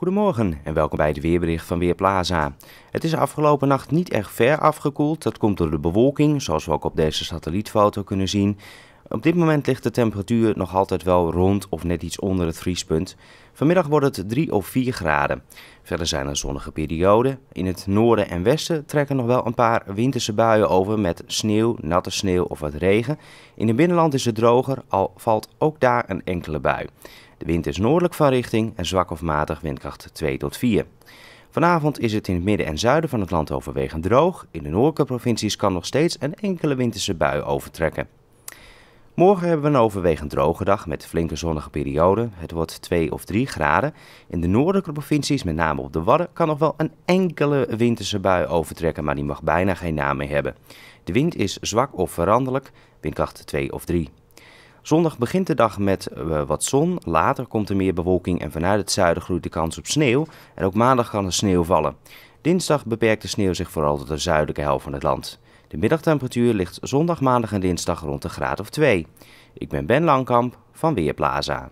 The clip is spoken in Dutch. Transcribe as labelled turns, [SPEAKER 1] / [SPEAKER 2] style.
[SPEAKER 1] Goedemorgen en welkom bij het weerbericht van Weerplaza. Het is afgelopen nacht niet erg ver afgekoeld. Dat komt door de bewolking, zoals we ook op deze satellietfoto kunnen zien. Op dit moment ligt de temperatuur nog altijd wel rond of net iets onder het vriespunt. Vanmiddag wordt het 3 of 4 graden. Verder zijn er zonnige perioden. In het noorden en westen trekken nog wel een paar winterse buien over met sneeuw, natte sneeuw of wat regen. In het binnenland is het droger, al valt ook daar een enkele bui. De wind is noordelijk van richting en zwak of matig windkracht 2 tot 4. Vanavond is het in het midden en zuiden van het land overwegend droog. In de noordelijke provincies kan nog steeds een enkele winterse bui overtrekken. Morgen hebben we een overwegend droge dag met flinke zonnige perioden. Het wordt 2 of 3 graden. In de noordelijke provincies, met name op de Wadden, kan nog wel een enkele winterse bui overtrekken, maar die mag bijna geen naam meer hebben. De wind is zwak of veranderlijk, windkracht 2 of 3. Zondag begint de dag met eh, wat zon, later komt er meer bewolking en vanuit het zuiden groeit de kans op sneeuw. En ook maandag kan er sneeuw vallen. Dinsdag beperkt de sneeuw zich vooral tot de zuidelijke helft van het land. De middagtemperatuur ligt zondag, maandag en dinsdag rond de graad of 2. Ik ben Ben Langkamp van Weerplaza.